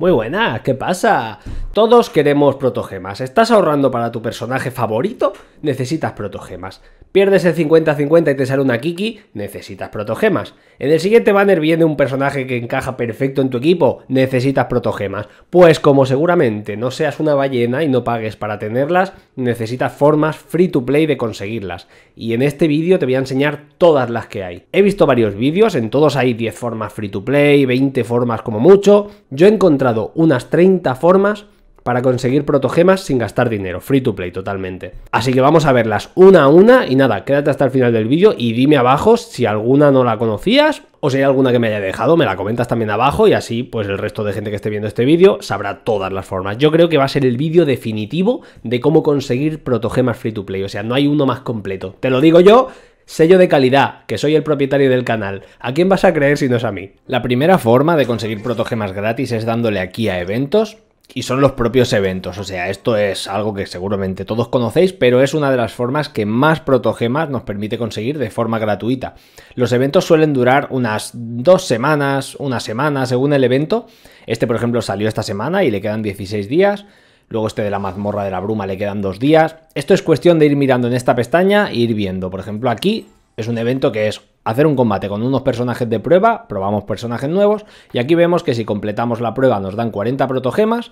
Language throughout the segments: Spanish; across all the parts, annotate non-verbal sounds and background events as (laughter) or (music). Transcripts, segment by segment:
Muy buena, ¿qué pasa? Todos queremos protogemas. ¿Estás ahorrando para tu personaje favorito? Necesitas protogemas. Pierdes el 50-50 y te sale una Kiki, necesitas protogemas. En el siguiente banner viene un personaje que encaja perfecto en tu equipo, necesitas protogemas. Pues como seguramente no seas una ballena y no pagues para tenerlas, necesitas formas free to play de conseguirlas. Y en este vídeo te voy a enseñar todas las que hay. He visto varios vídeos, en todos hay 10 formas free to play, 20 formas como mucho. Yo he encontrado unas 30 formas para conseguir protogemas sin gastar dinero, free to play totalmente. Así que vamos a verlas una a una y nada, quédate hasta el final del vídeo y dime abajo si alguna no la conocías o si hay alguna que me haya dejado, me la comentas también abajo y así pues el resto de gente que esté viendo este vídeo sabrá todas las formas. Yo creo que va a ser el vídeo definitivo de cómo conseguir protogemas free to play, o sea, no hay uno más completo. Te lo digo yo Sello de calidad, que soy el propietario del canal. ¿A quién vas a creer si no es a mí? La primera forma de conseguir protogemas gratis es dándole aquí a eventos, y son los propios eventos. O sea, esto es algo que seguramente todos conocéis, pero es una de las formas que más protogemas nos permite conseguir de forma gratuita. Los eventos suelen durar unas dos semanas, una semana, según el evento. Este, por ejemplo, salió esta semana y le quedan 16 días. Luego este de la mazmorra de la bruma le quedan dos días. Esto es cuestión de ir mirando en esta pestaña e ir viendo. Por ejemplo, aquí es un evento que es hacer un combate con unos personajes de prueba, probamos personajes nuevos, y aquí vemos que si completamos la prueba nos dan 40 protogemas,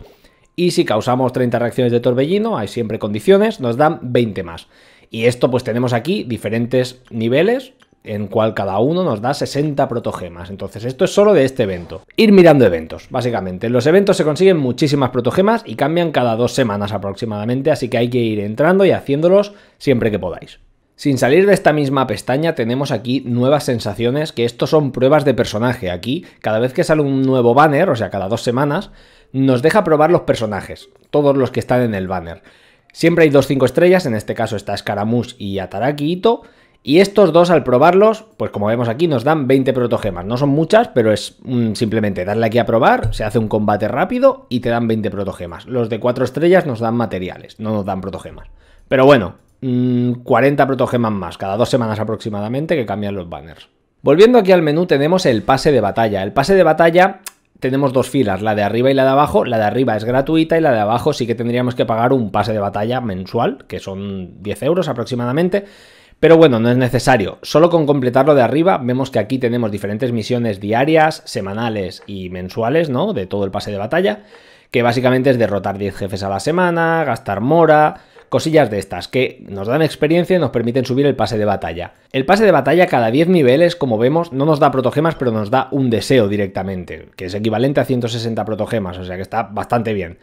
y si causamos 30 reacciones de torbellino, hay siempre condiciones, nos dan 20 más. Y esto pues tenemos aquí diferentes niveles, en cual cada uno nos da 60 protogemas. Entonces, esto es solo de este evento. Ir mirando eventos, básicamente. los eventos se consiguen muchísimas protogemas y cambian cada dos semanas aproximadamente, así que hay que ir entrando y haciéndolos siempre que podáis. Sin salir de esta misma pestaña tenemos aquí nuevas sensaciones, que esto son pruebas de personaje. Aquí, cada vez que sale un nuevo banner, o sea, cada dos semanas, nos deja probar los personajes, todos los que están en el banner. Siempre hay dos cinco estrellas, en este caso está Scaramouche y Ataraki Ito, y estos dos al probarlos, pues como vemos aquí, nos dan 20 protogemas. No son muchas, pero es mm, simplemente darle aquí a probar, se hace un combate rápido y te dan 20 protogemas. Los de 4 estrellas nos dan materiales, no nos dan protogemas. Pero bueno, 40 mm, protogemas más, cada dos semanas aproximadamente que cambian los banners. Volviendo aquí al menú tenemos el pase de batalla. El pase de batalla tenemos dos filas, la de arriba y la de abajo. La de arriba es gratuita y la de abajo sí que tendríamos que pagar un pase de batalla mensual, que son 10 euros aproximadamente. Pero bueno, no es necesario. Solo con completarlo de arriba vemos que aquí tenemos diferentes misiones diarias, semanales y mensuales, ¿no? De todo el pase de batalla, que básicamente es derrotar 10 jefes a la semana, gastar mora, cosillas de estas que nos dan experiencia y nos permiten subir el pase de batalla. El pase de batalla cada 10 niveles, como vemos, no nos da protogemas, pero nos da un deseo directamente, que es equivalente a 160 protogemas, o sea que está bastante bien.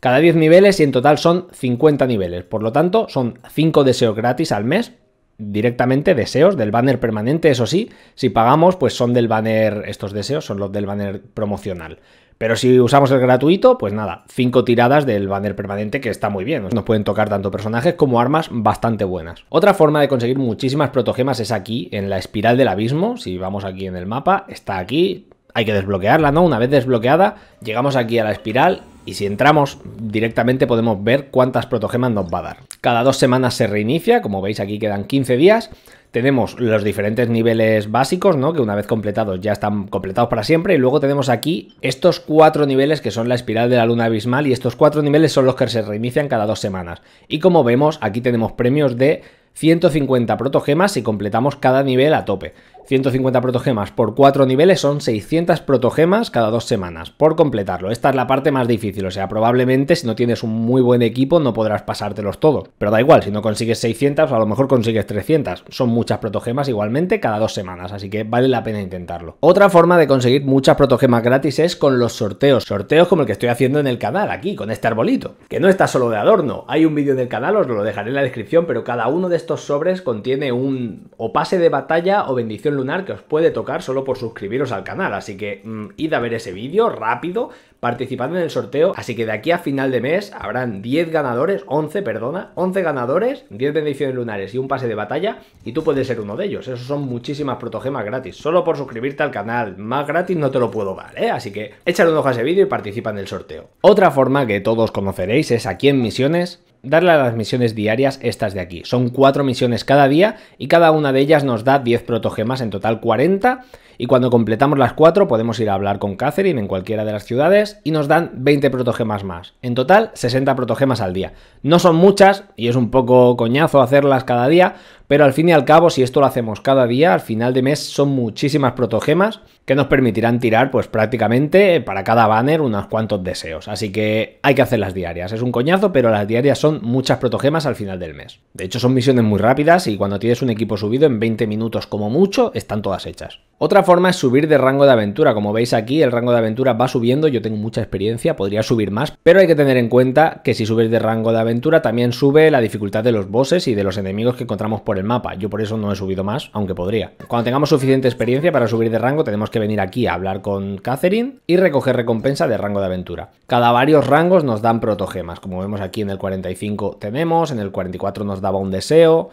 Cada 10 niveles y en total son 50 niveles, por lo tanto son 5 deseos gratis al mes directamente deseos del banner permanente, eso sí, si pagamos, pues son del banner, estos deseos son los del banner promocional. Pero si usamos el gratuito, pues nada, cinco tiradas del banner permanente que está muy bien. Nos pueden tocar tanto personajes como armas bastante buenas. Otra forma de conseguir muchísimas protogemas es aquí, en la espiral del abismo. Si vamos aquí en el mapa, está aquí, hay que desbloquearla, ¿no? Una vez desbloqueada, llegamos aquí a la espiral y si entramos directamente podemos ver cuántas protogemas nos va a dar. Cada dos semanas se reinicia, como veis aquí quedan 15 días. Tenemos los diferentes niveles básicos, ¿no? Que una vez completados ya están completados para siempre. Y luego tenemos aquí estos cuatro niveles que son la espiral de la luna abismal. Y estos cuatro niveles son los que se reinician cada dos semanas. Y como vemos, aquí tenemos premios de 150 protogemas si completamos cada nivel a tope. 150 protogemas por 4 niveles son 600 protogemas cada 2 semanas por completarlo. Esta es la parte más difícil, o sea, probablemente si no tienes un muy buen equipo no podrás pasártelos todos. Pero da igual, si no consigues 600, a lo mejor consigues 300. Son muchas protogemas igualmente cada 2 semanas, así que vale la pena intentarlo. Otra forma de conseguir muchas protogemas gratis es con los sorteos. Sorteos como el que estoy haciendo en el canal, aquí, con este arbolito. Que no está solo de adorno, hay un vídeo en el canal, os lo dejaré en la descripción, pero cada uno de estos estos sobres contiene un o pase de batalla o bendición lunar que os puede tocar solo por suscribiros al canal, así que mm, id a ver ese vídeo rápido, participad en el sorteo, así que de aquí a final de mes habrán 10 ganadores, 11, perdona, 11 ganadores, 10 bendiciones lunares y un pase de batalla y tú puedes ser uno de ellos, esos son muchísimas protogemas gratis, solo por suscribirte al canal, más gratis no te lo puedo dar, ¿eh? así que échale un ojo a ese vídeo y participa en el sorteo. Otra forma que todos conoceréis es aquí en Misiones darle a las misiones diarias estas de aquí. Son cuatro misiones cada día y cada una de ellas nos da 10 protogemas, en total 40 y cuando completamos las cuatro podemos ir a hablar con Catherine en cualquiera de las ciudades y nos dan 20 protogemas más. En total, 60 protogemas al día. No son muchas y es un poco coñazo hacerlas cada día, pero al fin y al cabo, si esto lo hacemos cada día, al final de mes son muchísimas protogemas que nos permitirán tirar pues prácticamente para cada banner unos cuantos deseos. Así que hay que hacerlas diarias. Es un coñazo, pero las diarias son muchas protogemas al final del mes. De hecho, son misiones muy rápidas y cuando tienes un equipo subido en 20 minutos como mucho, están todas hechas. Otra forma es subir de rango de aventura. Como veis aquí, el rango de aventura va subiendo. Yo tengo mucha experiencia, podría subir más. Pero hay que tener en cuenta que si subes de rango de aventura, también sube la dificultad de los bosses y de los enemigos que encontramos por el mapa. Yo por eso no he subido más, aunque podría. Cuando tengamos suficiente experiencia para subir de rango, tenemos que venir aquí a hablar con Catherine y recoger recompensa de rango de aventura. Cada varios rangos nos dan protogemas. Como vemos aquí en el 45 tenemos, en el 44 nos daba un deseo,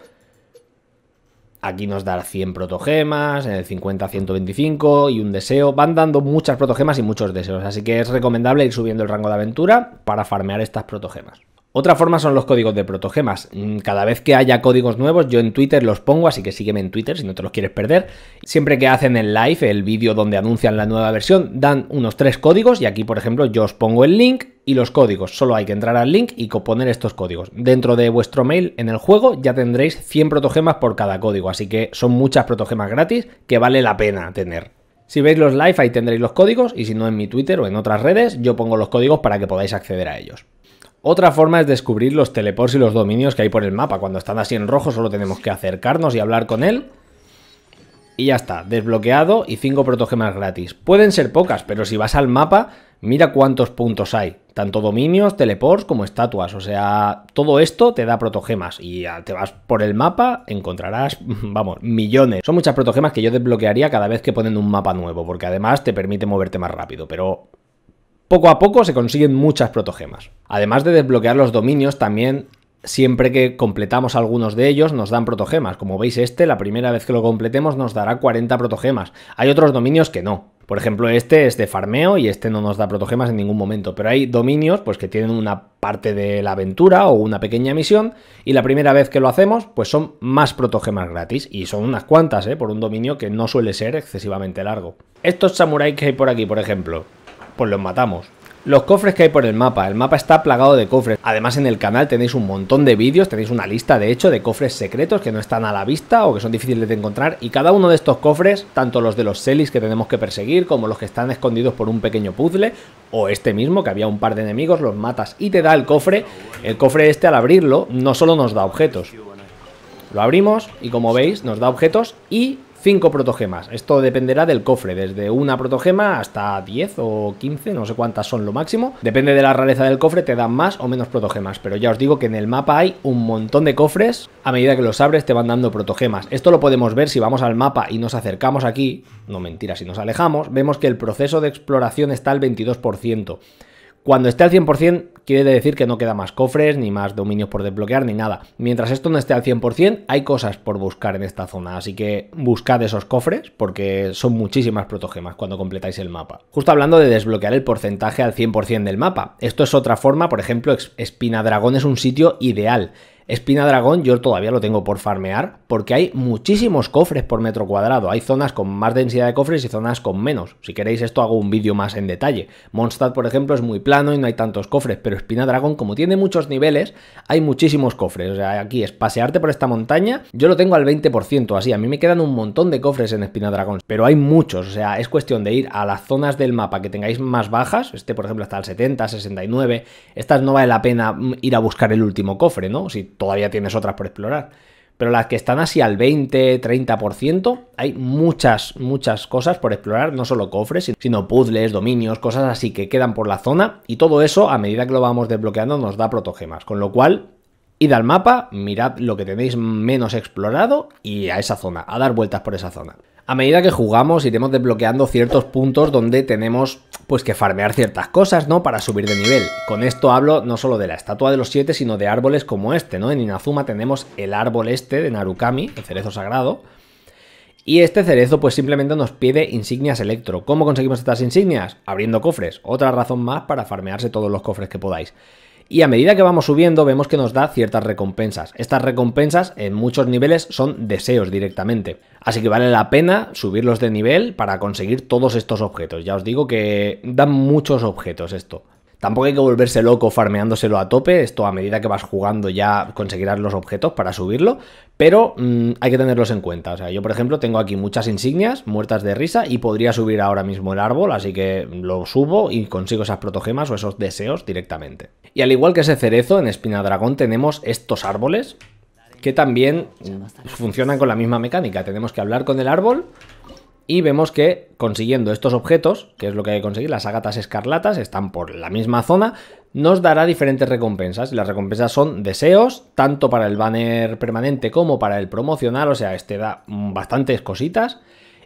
Aquí nos da 100 protogemas, en el 50 125 y un deseo. Van dando muchas protogemas y muchos deseos, así que es recomendable ir subiendo el rango de aventura para farmear estas protogemas. Otra forma son los códigos de protogemas. Mm, cada vez que haya códigos nuevos, yo en Twitter los pongo, así que sígueme en Twitter si no te los quieres perder. Siempre que hacen el live, el vídeo donde anuncian la nueva versión, dan unos tres códigos y aquí, por ejemplo, yo os pongo el link y los códigos. Solo hay que entrar al link y poner estos códigos. Dentro de vuestro mail en el juego ya tendréis 100 protogemas por cada código, así que son muchas protogemas gratis que vale la pena tener. Si veis los live ahí tendréis los códigos y si no en mi Twitter o en otras redes yo pongo los códigos para que podáis acceder a ellos. Otra forma es descubrir los teleports y los dominios que hay por el mapa. Cuando están así en rojo solo tenemos que acercarnos y hablar con él. Y ya está, desbloqueado y 5 protogemas gratis. Pueden ser pocas, pero si vas al mapa, mira cuántos puntos hay. Tanto dominios, teleports como estatuas. O sea, todo esto te da protogemas. Y te vas por el mapa, encontrarás, (laughs) vamos, millones. Son muchas protogemas que yo desbloquearía cada vez que ponen un mapa nuevo, porque además te permite moverte más rápido. Pero poco a poco se consiguen muchas protogemas. Además de desbloquear los dominios, también siempre que completamos algunos de ellos nos dan protogemas. Como veis este, la primera vez que lo completemos nos dará 40 protogemas. Hay otros dominios que no. Por ejemplo, este es de farmeo y este no nos da protogemas en ningún momento, pero hay dominios pues que tienen una parte de la aventura o una pequeña misión y la primera vez que lo hacemos pues son más protogemas gratis y son unas cuantas, ¿eh? por un dominio que no suele ser excesivamente largo. Estos samuráis que hay por aquí, por ejemplo, pues los matamos. Los cofres que hay por el mapa, el mapa está plagado de cofres. Además en el canal tenéis un montón de vídeos, tenéis una lista de hecho de cofres secretos que no están a la vista o que son difíciles de encontrar y cada uno de estos cofres, tanto los de los Selis que tenemos que perseguir como los que están escondidos por un pequeño puzzle o este mismo que había un par de enemigos, los matas y te da el cofre. El cofre este al abrirlo no solo nos da objetos. Lo abrimos y como veis nos da objetos y 5 protogemas. Esto dependerá del cofre, desde una protogema hasta 10 o 15, no sé cuántas son lo máximo. Depende de la rareza del cofre, te dan más o menos protogemas. Pero ya os digo que en el mapa hay un montón de cofres. A medida que los abres te van dando protogemas. Esto lo podemos ver si vamos al mapa y nos acercamos aquí. No mentira, si nos alejamos, vemos que el proceso de exploración está al 22%. Cuando esté al 100% quiere decir que no queda más cofres, ni más dominios por desbloquear, ni nada. Mientras esto no esté al 100%, hay cosas por buscar en esta zona, así que buscad esos cofres porque son muchísimas protogemas cuando completáis el mapa. Justo hablando de desbloquear el porcentaje al 100% del mapa, esto es otra forma, por ejemplo, Espina Dragón es un sitio ideal. Espina Dragón yo todavía lo tengo por farmear porque hay muchísimos cofres por metro cuadrado. Hay zonas con más densidad de cofres y zonas con menos. Si queréis esto hago un vídeo más en detalle. Mondstadt, por ejemplo, es muy plano y no hay tantos cofres, pero Espina Dragón, como tiene muchos niveles, hay muchísimos cofres. O sea, aquí es pasearte por esta montaña. Yo lo tengo al 20% así. A mí me quedan un montón de cofres en Espina Dragón, pero hay muchos. O sea, es cuestión de ir a las zonas del mapa que tengáis más bajas. Este, por ejemplo, está al 70, 69. Estas no vale la pena ir a buscar el último cofre, ¿no? Si todavía tienes otras por explorar. Pero las que están así al 20, 30%, hay muchas, muchas cosas por explorar, no solo cofres, sino puzzles, dominios, cosas así que quedan por la zona. Y todo eso, a medida que lo vamos desbloqueando, nos da protogemas. Con lo cual, id al mapa, mirad lo que tenéis menos explorado y a esa zona, a dar vueltas por esa zona a medida que jugamos iremos desbloqueando ciertos puntos donde tenemos pues que farmear ciertas cosas, ¿no? Para subir de nivel. Con esto hablo no solo de la estatua de los siete, sino de árboles como este, ¿no? En Inazuma tenemos el árbol este de Narukami, el cerezo sagrado. Y este cerezo pues simplemente nos pide insignias electro. ¿Cómo conseguimos estas insignias? Abriendo cofres. Otra razón más para farmearse todos los cofres que podáis y a medida que vamos subiendo vemos que nos da ciertas recompensas. Estas recompensas en muchos niveles son deseos directamente. Así que vale la pena subirlos de nivel para conseguir todos estos objetos. Ya os digo que dan muchos objetos esto. Tampoco hay que volverse loco farmeándoselo a tope, esto a medida que vas jugando ya conseguirás los objetos para subirlo, pero mm, hay que tenerlos en cuenta. O sea, yo por ejemplo tengo aquí muchas insignias muertas de risa y podría subir ahora mismo el árbol, así que lo subo y consigo esas protogemas o esos deseos directamente. Y al igual que ese cerezo, en Espina Dragón tenemos estos árboles que también funcionan con la misma mecánica. Tenemos que hablar con el árbol y vemos que consiguiendo estos objetos, que es lo que hay que conseguir, las agatas escarlatas están por la misma zona, nos dará diferentes recompensas. Y las recompensas son deseos, tanto para el banner permanente como para el promocional, o sea, este da bastantes cositas.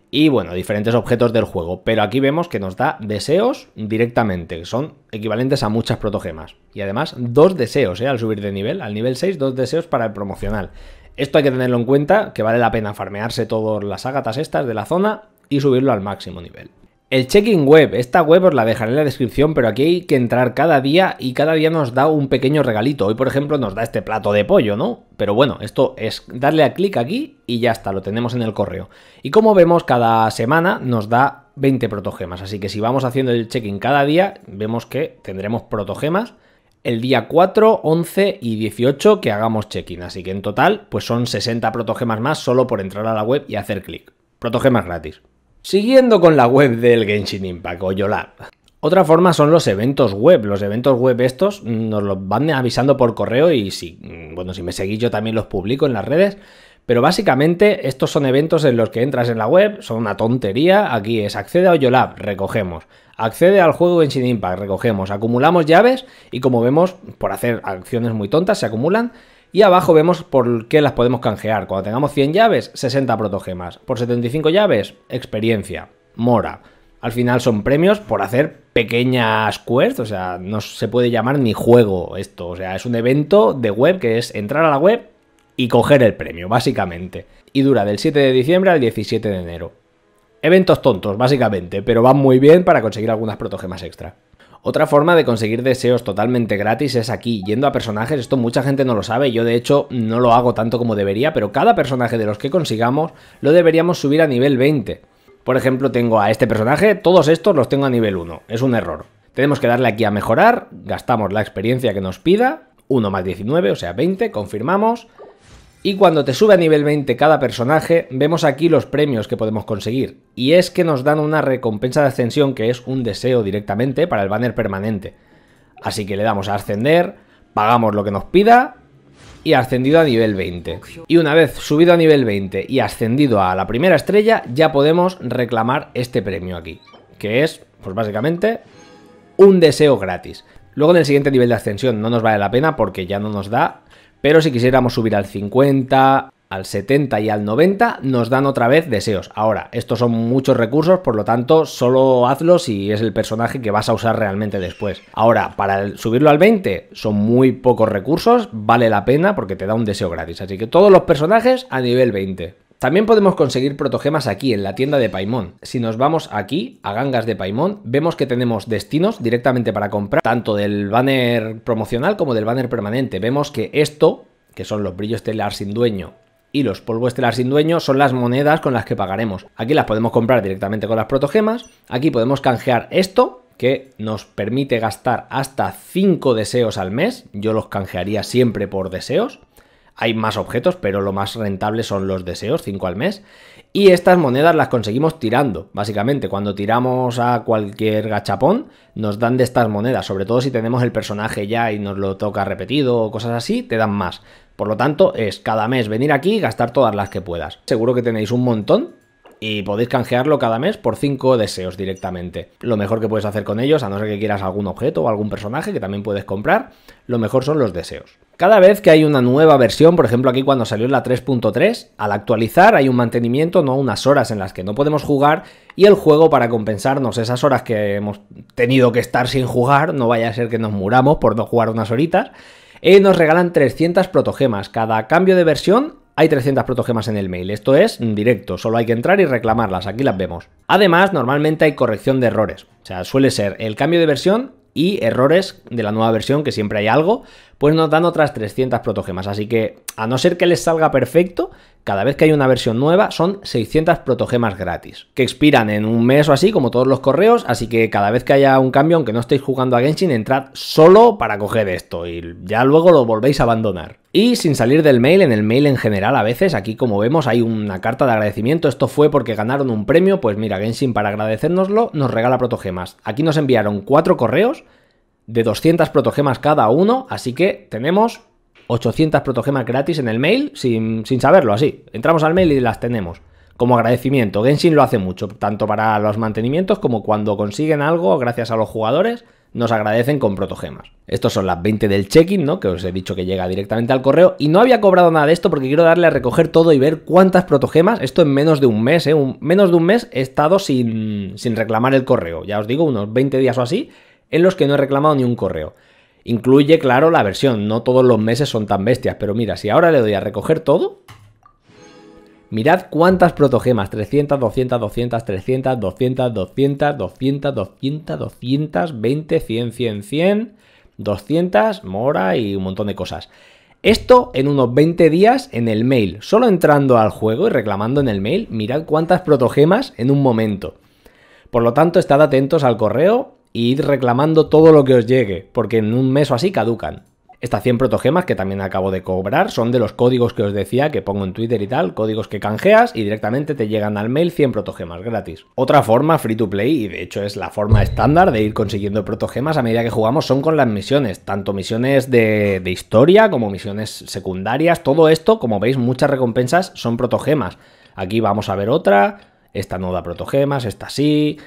Y bueno, diferentes objetos del juego. Pero aquí vemos que nos da deseos directamente, que son equivalentes a muchas protogemas. Y además, dos deseos, ¿eh? Al subir de nivel, al nivel 6, dos deseos para el promocional. Esto hay que tenerlo en cuenta, que vale la pena farmearse todas las ágatas estas de la zona y subirlo al máximo nivel. El check-in web, esta web os la dejaré en la descripción, pero aquí hay que entrar cada día y cada día nos da un pequeño regalito. Hoy, por ejemplo, nos da este plato de pollo, ¿no? Pero bueno, esto es darle a clic aquí y ya está, lo tenemos en el correo. Y como vemos, cada semana nos da 20 protogemas, así que si vamos haciendo el check-in cada día, vemos que tendremos protogemas el día 4, 11 y 18 que hagamos check-in. Así que en total, pues son 60 protogemas más solo por entrar a la web y hacer clic. Protogemas gratis. Siguiendo con la web del Genshin Impact o Yola. Otra forma son los eventos web. Los eventos web estos nos los van avisando por correo y si, mm, bueno, si me seguís yo también los publico en las redes. Pero básicamente estos son eventos en los que entras en la web, son una tontería, aquí es accede a Oyolab, recogemos, accede al juego en Sin Impact, recogemos, acumulamos llaves y como vemos, por hacer acciones muy tontas, se acumulan y abajo vemos por qué las podemos canjear. Cuando tengamos 100 llaves, 60 protogemas. Por 75 llaves, experiencia, mora. Al final son premios por hacer pequeñas quests, o sea, no se puede llamar ni juego esto, o sea, es un evento de web que es entrar a la web, y coger el premio, básicamente. Y dura del 7 de diciembre al 17 de enero. Eventos tontos, básicamente, pero van muy bien para conseguir algunas protogemas extra. Otra forma de conseguir deseos totalmente gratis es aquí, yendo a personajes, esto mucha gente no lo sabe, yo de hecho no lo hago tanto como debería, pero cada personaje de los que consigamos lo deberíamos subir a nivel 20. Por ejemplo, tengo a este personaje, todos estos los tengo a nivel 1, es un error. Tenemos que darle aquí a mejorar, gastamos la experiencia que nos pida, 1 más 19, o sea 20, confirmamos, y cuando te sube a nivel 20 cada personaje, vemos aquí los premios que podemos conseguir. Y es que nos dan una recompensa de ascensión que es un deseo directamente para el banner permanente. Así que le damos a ascender, pagamos lo que nos pida y ascendido a nivel 20. Y una vez subido a nivel 20 y ascendido a la primera estrella, ya podemos reclamar este premio aquí. Que es, pues básicamente, un deseo gratis. Luego en el siguiente nivel de ascensión no nos vale la pena porque ya no nos da pero si quisiéramos subir al 50, al 70 y al 90 nos dan otra vez deseos. Ahora, estos son muchos recursos, por lo tanto, solo hazlo si es el personaje que vas a usar realmente después. Ahora, para subirlo al 20 son muy pocos recursos, vale la pena porque te da un deseo gratis. Así que todos los personajes a nivel 20. También podemos conseguir protogemas aquí, en la tienda de Paimon. Si nos vamos aquí, a Gangas de Paimon, vemos que tenemos destinos directamente para comprar, tanto del banner promocional como del banner permanente. Vemos que esto, que son los brillos estelar sin dueño, y los polvos estelar sin dueño son las monedas con las que pagaremos. Aquí las podemos comprar directamente con las protogemas. Aquí podemos canjear esto, que nos permite gastar hasta 5 deseos al mes. Yo los canjearía siempre por deseos. Hay más objetos, pero lo más rentable son los deseos, 5 al mes. Y estas monedas las conseguimos tirando, básicamente. Cuando tiramos a cualquier gachapón, nos dan de estas monedas. Sobre todo si tenemos el personaje ya y nos lo toca repetido o cosas así, te dan más. Por lo tanto, es cada mes venir aquí y gastar todas las que puedas. Seguro que tenéis un montón, y podéis canjearlo cada mes por 5 deseos directamente. Lo mejor que puedes hacer con ellos, a no ser que quieras algún objeto o algún personaje que también puedes comprar, lo mejor son los deseos. Cada vez que hay una nueva versión, por ejemplo aquí cuando salió la 3.3, al actualizar hay un mantenimiento, no unas horas en las que no podemos jugar y el juego para compensarnos esas horas que hemos tenido que estar sin jugar, no vaya a ser que nos muramos por no jugar unas horitas, eh, nos regalan 300 protogemas. Cada cambio de versión hay 300 protogemas en el mail, esto es directo, solo hay que entrar y reclamarlas, aquí las vemos. Además, normalmente hay corrección de errores, o sea, suele ser el cambio de versión y errores de la nueva versión, que siempre hay algo, pues nos dan otras 300 protogemas. Así que, a no ser que les salga perfecto, cada vez que hay una versión nueva son 600 protogemas gratis, que expiran en un mes o así, como todos los correos, así que cada vez que haya un cambio, aunque no estéis jugando a Genshin, entrad solo para coger esto y ya luego lo volvéis a abandonar. Y sin salir del mail, en el mail en general a veces, aquí como vemos hay una carta de agradecimiento, esto fue porque ganaron un premio, pues mira, Genshin para agradecérnoslo nos regala protogemas. Aquí nos enviaron cuatro correos de 200 protogemas cada uno, así que tenemos 800 protogemas gratis en el mail sin, saberlo, así. Entramos al mail y las tenemos como agradecimiento. Genshin lo hace mucho, tanto para los mantenimientos como cuando consiguen algo gracias a los jugadores, nos agradecen con protogemas. Estos son las 20 del check-in, ¿no? Que os he dicho que llega directamente al correo. Y no había cobrado nada de esto porque quiero darle a recoger todo y ver cuántas protogemas. Esto en menos de un mes, ¿eh? menos de un mes he estado sin, sin reclamar el correo. Ya os digo, unos 20 días o así en los que no he reclamado ni un correo. Incluye, claro, la versión, no todos los meses son tan bestias, pero mira, si ahora le doy a recoger todo, mirad cuántas protogemas, 300, 200, 200, 300, 200, 200, 200, 200, 220, 100, 100, 100, 200, mora y un montón de cosas. Esto en unos 20 días en el mail, solo entrando al juego y reclamando en el mail, mirad cuántas protogemas en un momento. Por lo tanto, estad atentos al correo, y ir reclamando todo lo que os llegue, porque en un mes o así caducan. Estas 100 protogemas que también acabo de cobrar son de los códigos que os decía que pongo en Twitter y tal, códigos que canjeas y directamente te llegan al mail 100 protogemas gratis. Otra forma free to play, y de hecho es la forma estándar de ir consiguiendo protogemas a medida que jugamos, son con las misiones, tanto misiones de historia como misiones secundarias, todo esto, como veis, muchas recompensas son protogemas. Aquí vamos a ver otra, esta no da protogemas, esta sí,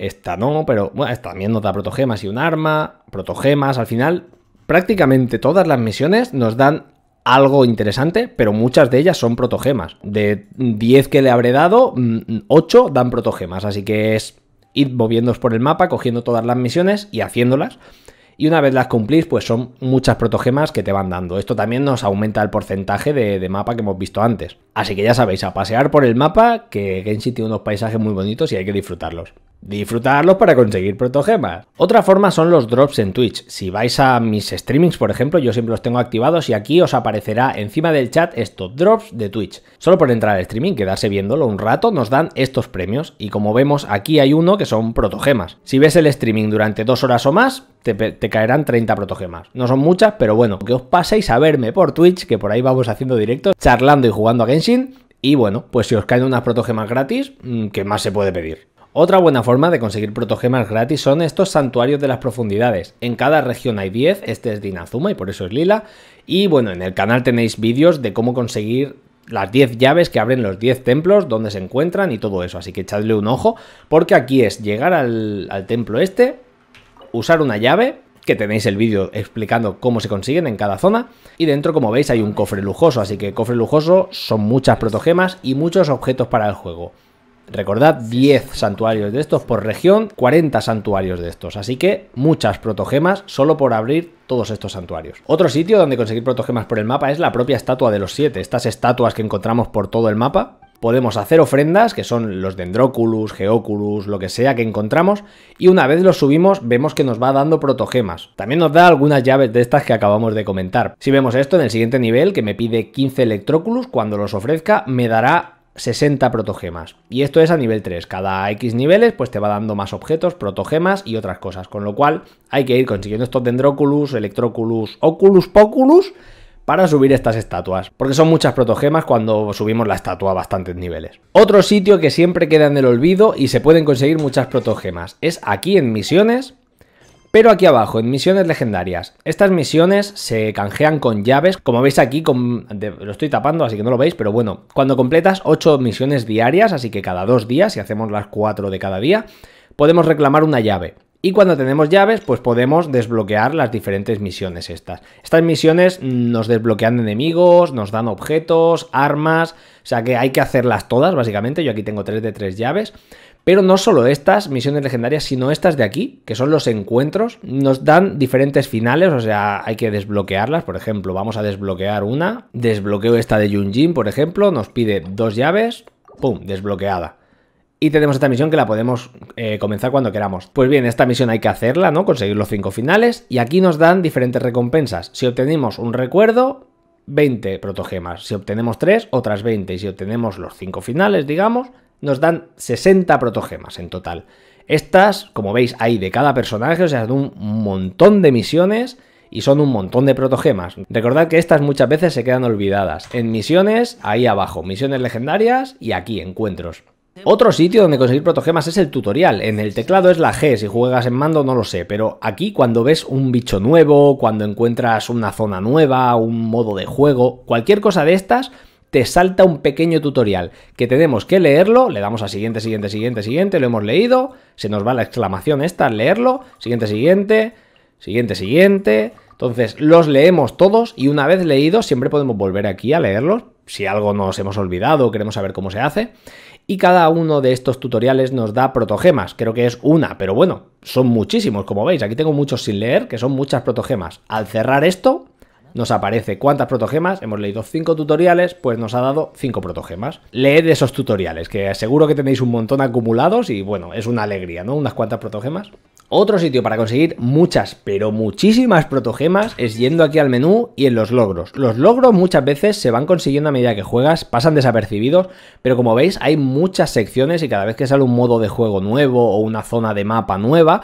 esta no, pero bueno, esta también nos da protogemas y un arma, protogemas, al final prácticamente todas las misiones nos dan algo interesante, pero muchas de ellas son protogemas. De 10 que le habré dado, 8 mm, dan protogemas, así que es ir moviéndos por el mapa, cogiendo todas las misiones y haciéndolas y una vez las cumplís, pues son muchas protogemas que te van dando. Esto también nos aumenta el porcentaje de, mapa que hemos visto antes. Así que ya sabéis, a pasear por el mapa, que Genshin tiene unos paisajes muy bonitos y hay que disfrutarlos disfrutarlos para conseguir protogemas. Otra forma son los drops en Twitch. Si vais a mis streamings, por ejemplo, yo siempre los tengo activados y aquí os aparecerá encima del chat estos drops de Twitch. Solo por entrar al streaming, quedarse viéndolo un rato, nos dan estos premios y como vemos aquí hay uno que son protogemas. Si ves el streaming durante dos horas o más, te, caerán 30 protogemas. No son muchas, pero bueno, que os paséis a verme por Twitch, que por ahí vamos haciendo directos, charlando y jugando a Genshin. Y bueno, pues si os caen unas protogemas gratis, mm, ¿qué más se puede pedir? Otra buena forma de conseguir protogemas gratis son estos santuarios de las profundidades. En cada región hay 10, este es Dinazuma y por eso es lila. Y bueno, en el canal tenéis vídeos de cómo conseguir las 10 llaves que abren los 10 templos, dónde se encuentran y todo eso. Así que echadle un ojo, porque aquí es llegar al templo este, usar una llave, que tenéis el vídeo explicando cómo se consiguen en cada zona. Y dentro, como veis, hay un cofre lujoso, así que cofre lujoso son muchas protogemas y muchos objetos para el juego. Recordad 10 santuarios de estos por región, 40 santuarios de estos, así que muchas protogemas solo por abrir todos estos santuarios. Otro sitio donde conseguir protogemas por el mapa es la propia estatua de los 7, estas estatuas que encontramos por todo el mapa, podemos hacer ofrendas, que son los dendróculus, Geoculus, lo que sea que encontramos, y una vez los subimos vemos que nos va dando protogemas. También nos da algunas llaves de estas que acabamos de comentar. Si vemos esto en el siguiente nivel, que me pide 15 electróculus, cuando los ofrezca me dará 60 protogemas. Y esto es a nivel 3. Cada X niveles pues te va dando más objetos, protogemas y otras cosas. Con lo cual hay que ir consiguiendo estos dendróculus, electróculus, oculus, poculus para subir estas estatuas, porque son muchas protogemas cuando subimos la estatua a bastantes niveles. Otro sitio que siempre queda en el olvido y se pueden conseguir muchas protogemas es aquí en Misiones, pero aquí abajo, en misiones legendarias, estas misiones se canjean con llaves, como veis aquí, con... lo estoy tapando así que no lo veis, pero bueno, cuando completas 8 misiones diarias, así que cada 2 días, si hacemos las 4 de cada día, podemos reclamar una llave. Y cuando tenemos llaves, pues podemos desbloquear las diferentes misiones estas. Estas misiones nos desbloquean enemigos, nos dan objetos, armas, o sea que hay que hacerlas todas básicamente. Yo aquí tengo 3 de 3 llaves. Pero no solo estas misiones legendarias, sino estas de aquí, que son los encuentros, nos dan diferentes finales, o sea, hay que desbloquearlas, por ejemplo, vamos a desbloquear una, desbloqueo esta de Yunjin, por ejemplo, nos pide dos llaves, ¡pum!, desbloqueada y tenemos esta misión que la podemos eh, comenzar cuando queramos. Pues bien, esta misión hay que hacerla, ¿no? Conseguir los 5 finales y aquí nos dan diferentes recompensas. Si obtenemos un recuerdo, 20 protogemas. Si obtenemos 3, otras 20. Y si obtenemos los 5 finales, digamos, nos dan 60 protogemas en total. Estas, como veis, hay de cada personaje, o sea, de un montón de misiones y son un montón de protogemas. Recordad que estas muchas veces se quedan olvidadas. En misiones, ahí abajo, misiones legendarias y aquí, encuentros. Otro sitio donde conseguir protogemas es el tutorial. En el teclado es la G, si juegas en mando no lo sé, pero aquí cuando ves un bicho nuevo, cuando encuentras una zona nueva, un modo de juego, cualquier cosa de estas, te salta un pequeño tutorial que tenemos que leerlo, le damos a siguiente, siguiente, siguiente, siguiente, lo hemos leído, se nos va la exclamación esta, leerlo, siguiente, siguiente, siguiente, siguiente. Entonces los leemos todos y una vez leídos siempre podemos volver aquí a leerlos si algo nos hemos olvidado queremos saber cómo se hace y cada uno de estos tutoriales nos da protogemas, creo que es una, pero bueno, son muchísimos, como veis, aquí tengo muchos sin leer, que son muchas protogemas. Al cerrar esto, nos aparece cuántas protogemas, hemos leído cinco tutoriales, pues nos ha dado cinco protogemas. Leed esos tutoriales, que seguro que tenéis un montón acumulados y bueno, es una alegría, ¿no? Unas cuantas protogemas. Otro sitio para conseguir muchas, pero muchísimas protogemas es yendo aquí al menú y en los logros. Los logros muchas veces se van consiguiendo a medida que juegas, pasan desapercibidos, pero como veis hay muchas secciones y cada vez que sale un modo de juego nuevo o una zona de mapa nueva,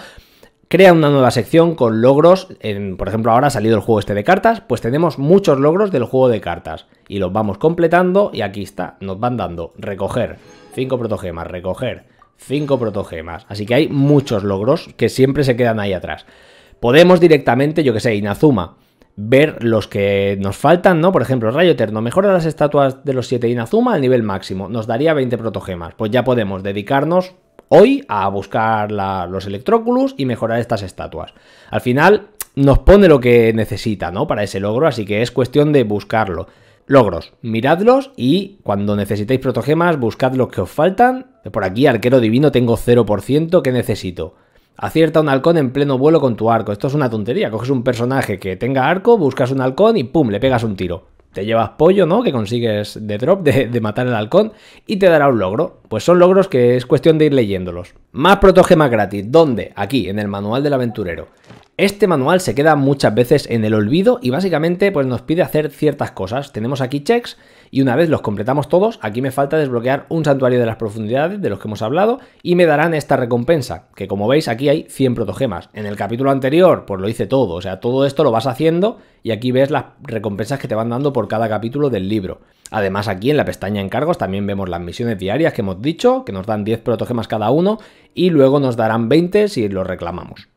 crea una nueva sección con logros. En, por ejemplo, ahora ha salido el juego este de cartas, pues tenemos muchos logros del juego de cartas y los vamos completando y aquí está, nos van dando recoger 5 protogemas, recoger 5 protogemas. Así que hay muchos logros que siempre se quedan ahí atrás. Podemos directamente, yo que sé, Inazuma, ver los que nos faltan, ¿no? Por ejemplo, Rayo Eterno, mejora las estatuas de los 7 Inazuma al nivel máximo, nos daría 20 protogemas. Pues ya podemos dedicarnos hoy a buscar los Electróculos y mejorar estas estatuas. Al final nos pone lo que necesita, ¿no? Para ese logro, así que es cuestión de buscarlo logros. Miradlos y cuando necesitéis protogemas, buscad los que os faltan. Por aquí, arquero divino, tengo 0%, que necesito? Acierta un halcón en pleno vuelo con tu arco. Esto es una tontería. Coges un personaje que tenga arco, buscas un halcón y pum, le pegas un tiro. Te llevas pollo, ¿no? Que consigues de drop, de, matar el halcón, y te dará un logro. Pues son logros que es cuestión de ir leyéndolos. Más protogemas gratis. ¿Dónde? Aquí, en el manual del aventurero. Este manual se queda muchas veces en el olvido y básicamente pues nos pide hacer ciertas cosas. Tenemos aquí checks y una vez los completamos todos, aquí me falta desbloquear un santuario de las profundidades de los que hemos hablado y me darán esta recompensa, que como veis aquí hay 100 protogemas. En el capítulo anterior pues lo hice todo, o sea, todo esto lo vas haciendo y aquí ves las recompensas que te van dando por cada capítulo del libro. Además aquí en la pestaña encargos también vemos las misiones diarias que hemos dicho, que nos dan 10 protogemas cada uno y luego nos darán 20 si lo reclamamos.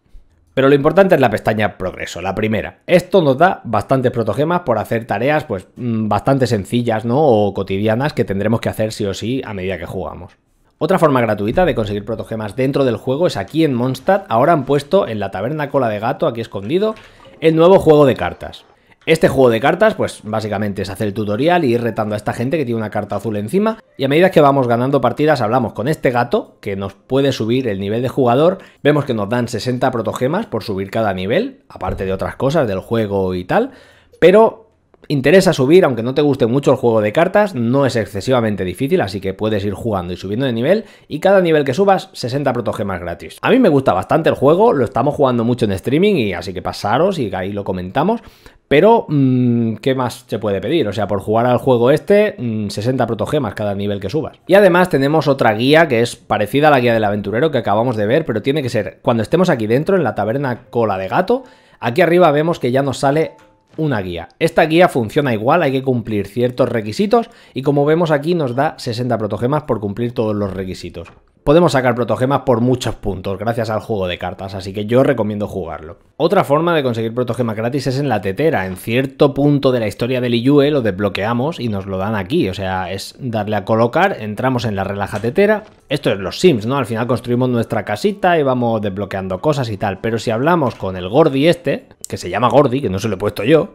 Pero lo importante es la pestaña progreso, la primera. Esto nos da bastantes protogemas por hacer tareas pues mm, bastante sencillas, ¿no? O cotidianas que tendremos que hacer sí o sí a medida que jugamos. Otra forma gratuita de conseguir protogemas dentro del juego es aquí en Mondstadt. Ahora han puesto en la taberna cola de gato, aquí escondido, el nuevo juego de cartas. Este juego de cartas, pues básicamente es hacer el tutorial y ir retando a esta gente que tiene una carta azul encima. Y a medida que vamos ganando partidas, hablamos con este gato, que nos puede subir el nivel de jugador. Vemos que nos dan 60 protogemas por subir cada nivel, aparte de otras cosas del juego y tal. Pero interesa subir, aunque no te guste mucho el juego de cartas, no es excesivamente difícil, así que puedes ir jugando y subiendo de nivel, y cada nivel que subas, 60 protogemas gratis. A mí me gusta bastante el juego, lo estamos jugando mucho en streaming, y así que pasaros y ahí lo comentamos, pero, mm, ¿qué más se puede pedir? O sea, por jugar al juego este, 60 mm, protogemas cada nivel que subas. Y además tenemos otra guía que es parecida a la guía del aventurero que acabamos de ver, pero tiene que ser cuando estemos aquí dentro, en la taberna cola de gato, aquí arriba vemos que ya nos sale una guía. Esta guía funciona igual, hay que cumplir ciertos requisitos y como vemos aquí nos da 60 protogemas por cumplir todos los requisitos podemos sacar protogemas por muchos puntos gracias al juego de cartas, así que yo recomiendo jugarlo. Otra forma de conseguir protogemas gratis es en la tetera. En cierto punto de la historia del IUE lo desbloqueamos y nos lo dan aquí, o sea, es darle a colocar, entramos en la relaja tetera. Esto es los Sims, ¿no? Al final construimos nuestra casita y vamos desbloqueando cosas y tal, pero si hablamos con el Gordi este, que se llama Gordi, que no se lo he puesto yo,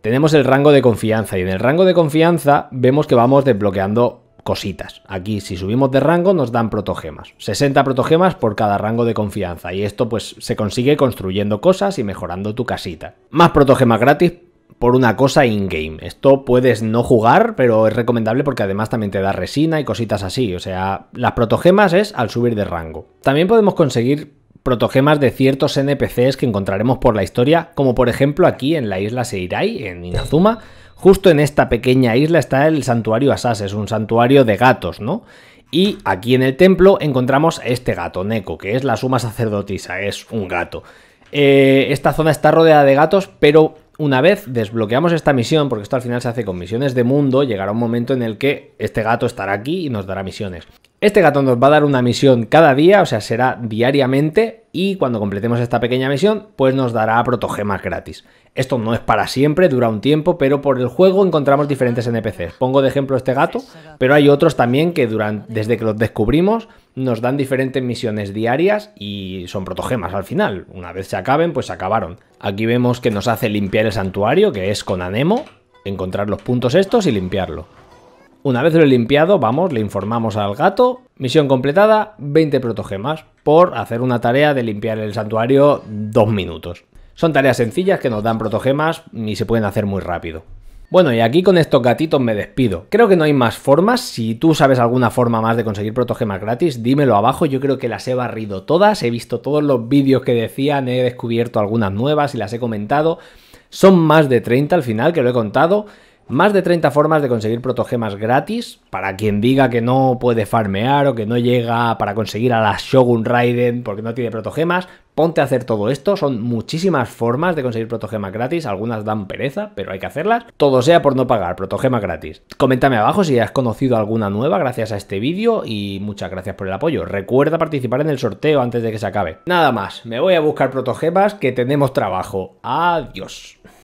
tenemos el rango de confianza y en el rango de confianza vemos que vamos desbloqueando cositas. Aquí si subimos de rango nos dan protogemas. 60 protogemas por cada rango de confianza y esto pues se consigue construyendo cosas y mejorando tu casita. Más protogemas gratis por una cosa in-game. Esto puedes no jugar, pero es recomendable porque además también te da resina y cositas así. O sea, las protogemas es al subir de rango. También podemos conseguir protogemas de ciertos NPCs que encontraremos por la historia, como por ejemplo aquí en la isla Seirai, en Inazuma, Justo en esta pequeña isla está el santuario Asas, es un santuario de gatos, ¿no? Y aquí en el templo encontramos a este gato, Neko, que es la suma sacerdotisa, es un gato. Eh, esta zona está rodeada de gatos, pero una vez desbloqueamos esta misión, porque esto al final se hace con misiones de mundo, llegará un momento en el que este gato estará aquí y nos dará misiones. Este gato nos va a dar una misión cada día, o sea, será diariamente y cuando completemos esta pequeña misión, pues nos dará protogemas gratis. Esto no es para siempre, dura un tiempo, pero por el juego encontramos diferentes NPCs. Pongo de ejemplo este gato, pero hay otros también que desde que los descubrimos nos dan diferentes misiones diarias y son protogemas al final. Una vez se acaben, pues se acabaron. Aquí vemos que nos hace limpiar el santuario, que es con Anemo, encontrar los puntos estos y limpiarlo. Una vez lo he limpiado, vamos, le informamos al gato. Misión completada, 20 protogemas por hacer una tarea de limpiar el santuario dos minutos. Son tareas sencillas que nos dan protogemas y se pueden hacer muy rápido. Bueno, y aquí con estos gatitos me despido. Creo que no hay más formas. Si tú sabes alguna forma más de conseguir protogemas gratis, dímelo abajo. Yo creo que las he barrido todas. He visto todos los vídeos que decían, he descubierto algunas nuevas y las he comentado. Son más de 30 al final que lo he contado. Más de 30 formas de conseguir protogemas gratis, para quien diga que no puede farmear o que no llega para conseguir a la Shogun Raiden porque no tiene protogemas, ponte a hacer todo esto, son muchísimas formas de conseguir protogemas gratis, algunas dan pereza, pero hay que hacerlas, todo sea por no pagar, protogemas gratis. Coméntame abajo si has conocido alguna nueva gracias a este vídeo y muchas gracias por el apoyo. Recuerda participar en el sorteo antes de que se acabe. Nada más, me voy a buscar protogemas que tenemos trabajo. Adiós.